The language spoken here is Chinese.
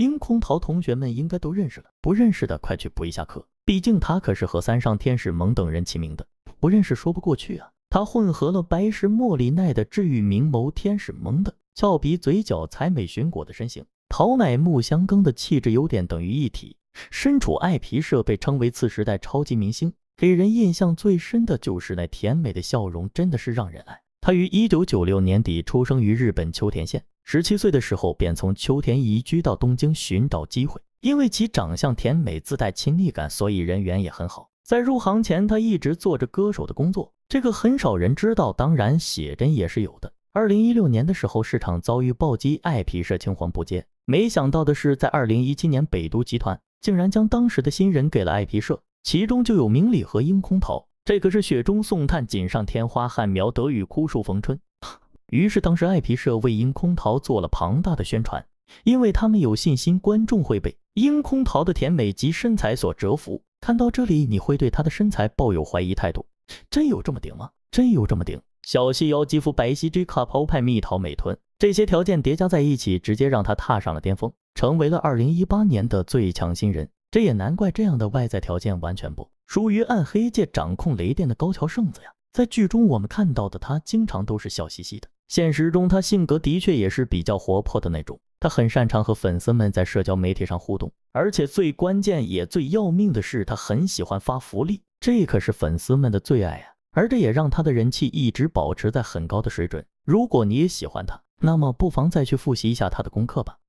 樱空桃，同学们应该都认识了，不认识的快去补一下课。毕竟他可是和三上天使萌等人齐名的，不认识说不过去啊。他混合了白石茉莉奈的治愈明眸、天使萌的俏皮嘴角才美寻果的身形、桃乃木香羹的气质，优点等于一体。身处爱皮社，被称为次时代超级明星。给人印象最深的就是那甜美的笑容，真的是让人爱。他于一九九六年底出生于日本秋田县。十七岁的时候便从秋田移居到东京寻找机会，因为其长相甜美，自带亲昵感，所以人缘也很好。在入行前，他一直做着歌手的工作，这个很少人知道。当然，写真也是有的。二零一六年的时候，市场遭遇暴击，爱皮社青黄不接。没想到的是，在二零一七年，北都集团竟然将当时的新人给了爱皮社，其中就有明里和樱空桃，这可是雪中送炭、锦上添花，旱苗得雨，枯树逢春。于是，当时爱皮社为樱空桃做了庞大的宣传，因为他们有信心观众会被樱空桃的甜美及身材所折服。看到这里，你会对她的身材抱有怀疑态度，真有这么顶吗？真有这么顶？小细腰、肌肤白皙、J 卡抛派蜜桃美臀，这些条件叠加在一起，直接让她踏上了巅峰，成为了2018年的最强新人。这也难怪，这样的外在条件完全不属于暗黑界掌控雷电的高桥圣子呀。在剧中，我们看到的他经常都是笑嘻嘻的。现实中，他性格的确也是比较活泼的那种。他很擅长和粉丝们在社交媒体上互动，而且最关键也最要命的是，他很喜欢发福利，这可是粉丝们的最爱啊！而这也让他的人气一直保持在很高的水准。如果你也喜欢他，那么不妨再去复习一下他的功课吧。